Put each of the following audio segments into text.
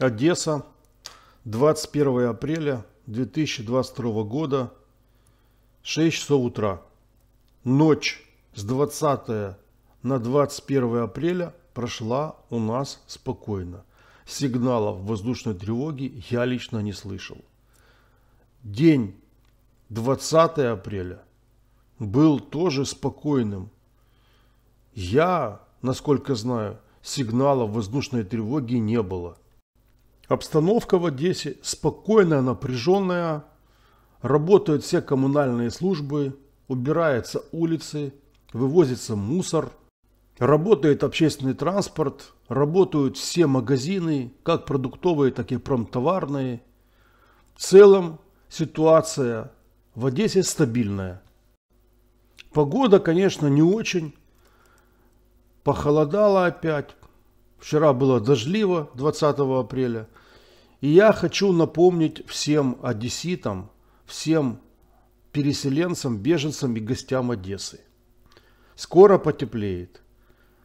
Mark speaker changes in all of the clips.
Speaker 1: Одесса, 21 апреля 2022 года, 6 часов утра. Ночь с 20 на 21 апреля прошла у нас спокойно. Сигналов воздушной тревоги я лично не слышал. День 20 апреля был тоже спокойным. Я, насколько знаю, сигналов воздушной тревоги не было. Обстановка в Одессе спокойная, напряженная. Работают все коммунальные службы, убираются улицы, вывозится мусор, работает общественный транспорт, работают все магазины, как продуктовые, так и промтоварные. В целом ситуация в Одессе стабильная. Погода, конечно, не очень. Похолодало опять, Вчера было дождливо, 20 апреля. И я хочу напомнить всем одесситам, всем переселенцам, беженцам и гостям Одессы. Скоро потеплеет.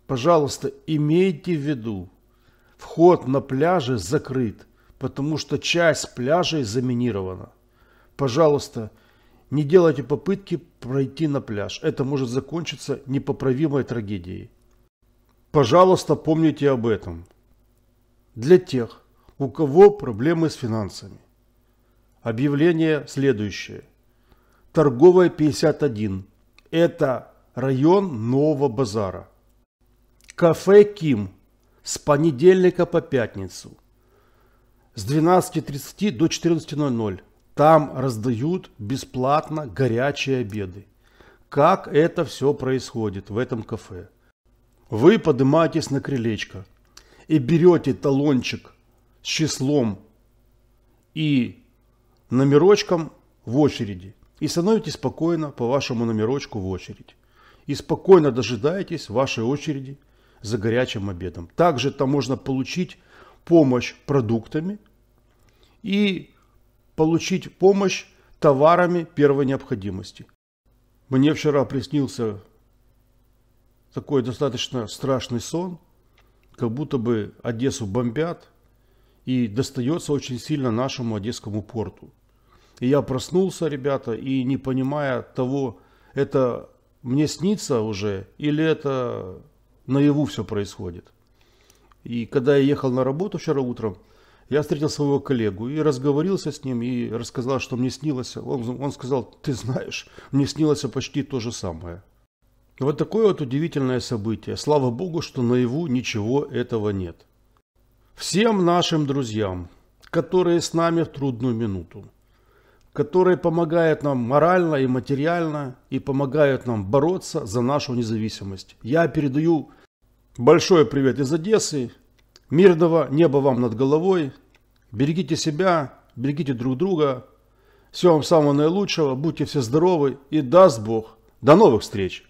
Speaker 1: Пожалуйста, имейте в виду, вход на пляже закрыт, потому что часть пляжей заминирована. Пожалуйста, не делайте попытки пройти на пляж. Это может закончиться непоправимой трагедией. Пожалуйста, помните об этом. Для тех, у кого проблемы с финансами. Объявление следующее. Торговая 51. Это район Нового базара. Кафе Ким с понедельника по пятницу с 12.30 до 14.00. Там раздают бесплатно горячие обеды. Как это все происходит в этом кафе? Вы поднимаетесь на крылечко и берете талончик с числом и номерочком в очереди и становитесь спокойно по вашему номерочку в очередь. И спокойно дожидаетесь вашей очереди за горячим обедом. Также там можно получить помощь продуктами и получить помощь товарами первой необходимости. Мне вчера приснился такой достаточно страшный сон, как будто бы Одессу бомбят и достается очень сильно нашему Одесскому порту. И я проснулся, ребята, и не понимая того, это мне снится уже или это наяву все происходит. И когда я ехал на работу вчера утром, я встретил своего коллегу и разговорился с ним, и рассказал, что мне снилось. Он, он сказал, ты знаешь, мне снилось почти то же самое. Вот такое вот удивительное событие. Слава Богу, что наяву ничего этого нет. Всем нашим друзьям, которые с нами в трудную минуту, которые помогают нам морально и материально и помогают нам бороться за нашу независимость. Я передаю большой привет из Одессы. Мирного неба вам над головой. Берегите себя, берегите друг друга. Всего вам самого наилучшего, будьте все здоровы и даст Бог. До новых встреч!